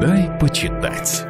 Дай почитать.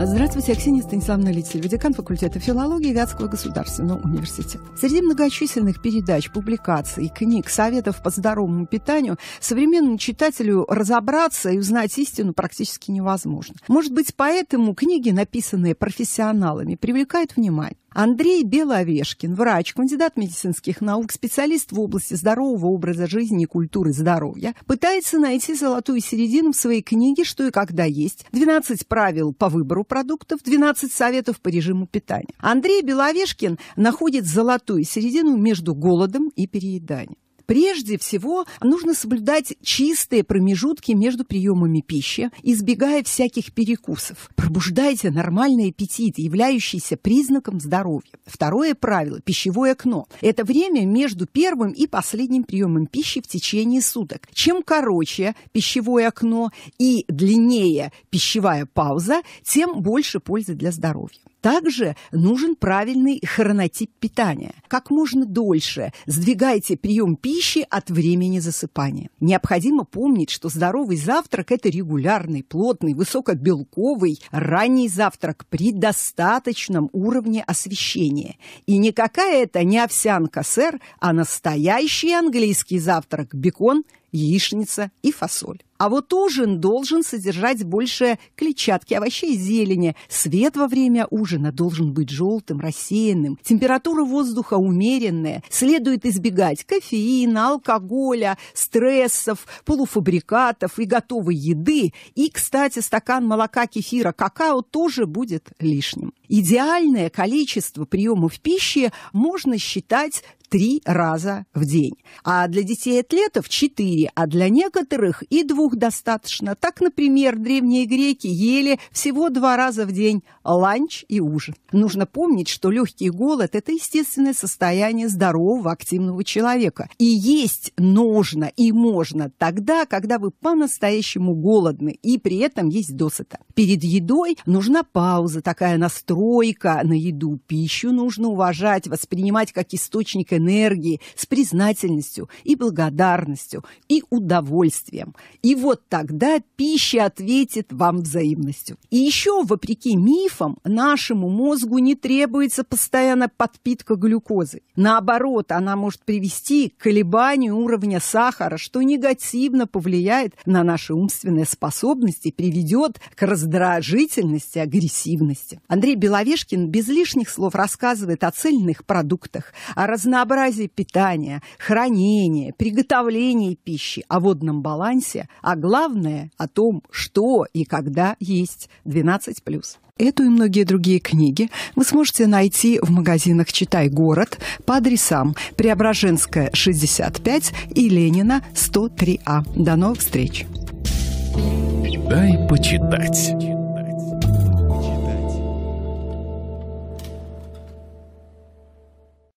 Здравствуйте, Аксения Станиславовна Литель, декан факультета филологии Вятского государственного университета. Среди многочисленных передач, публикаций, книг, советов по здоровому питанию современному читателю разобраться и узнать истину практически невозможно. Может быть, поэтому книги, написанные профессионалами, привлекают внимание. Андрей Беловешкин, врач, кандидат медицинских наук, специалист в области здорового образа жизни и культуры здоровья, пытается найти золотую середину в своей книге «Что и когда есть», 12 правил по выбору продуктов, 12 советов по режиму питания. Андрей Беловешкин находит золотую середину между голодом и перееданием. Прежде всего, нужно соблюдать чистые промежутки между приемами пищи, избегая всяких перекусов. Пробуждайте нормальный аппетит, являющийся признаком здоровья. Второе правило – пищевое окно. Это время между первым и последним приемом пищи в течение суток. Чем короче пищевое окно и длиннее пищевая пауза, тем больше пользы для здоровья. Также нужен правильный хронотип питания. Как можно дольше сдвигайте прием пищи от времени засыпания. Необходимо помнить, что здоровый завтрак – это регулярный, плотный, высокобелковый ранний завтрак при достаточном уровне освещения. И никакая это не овсянка, сэр, а настоящий английский завтрак – бекон, яичница и фасоль. А вот ужин должен содержать больше клетчатки, овощей и зелени. Свет во время ужина должен быть желтым, рассеянным. Температура воздуха умеренная. Следует избегать кофеина, алкоголя, стрессов, полуфабрикатов и готовой еды. И, кстати, стакан молока, кефира, какао тоже будет лишним. Идеальное количество приемов пищи можно считать три раза в день. А для детей-атлетов четыре, а для некоторых и двух достаточно. Так, например, древние греки ели всего два раза в день ланч и ужин. Нужно помнить, что легкий голод – это естественное состояние здорового, активного человека. И есть нужно и можно тогда, когда вы по-настоящему голодны и при этом есть досыта. Перед едой нужна пауза, такая настройка на еду. Пищу нужно уважать, воспринимать как источник энергией, с признательностью и благодарностью, и удовольствием. И вот тогда пища ответит вам взаимностью. И еще, вопреки мифам, нашему мозгу не требуется постоянно подпитка глюкозы. Наоборот, она может привести к колебанию уровня сахара, что негативно повлияет на наши умственные способности, приведет к раздражительности, агрессивности. Андрей Беловешкин без лишних слов рассказывает о цельных продуктах, о разнообразных разнообразии питания, хранения, приготовления пищи, о водном балансе, а главное о том, что и когда есть 12+. Эту и многие другие книги вы сможете найти в магазинах «Читай город» по адресам Преображенская, 65 и Ленина, 103А. До новых встреч! Дай почитать.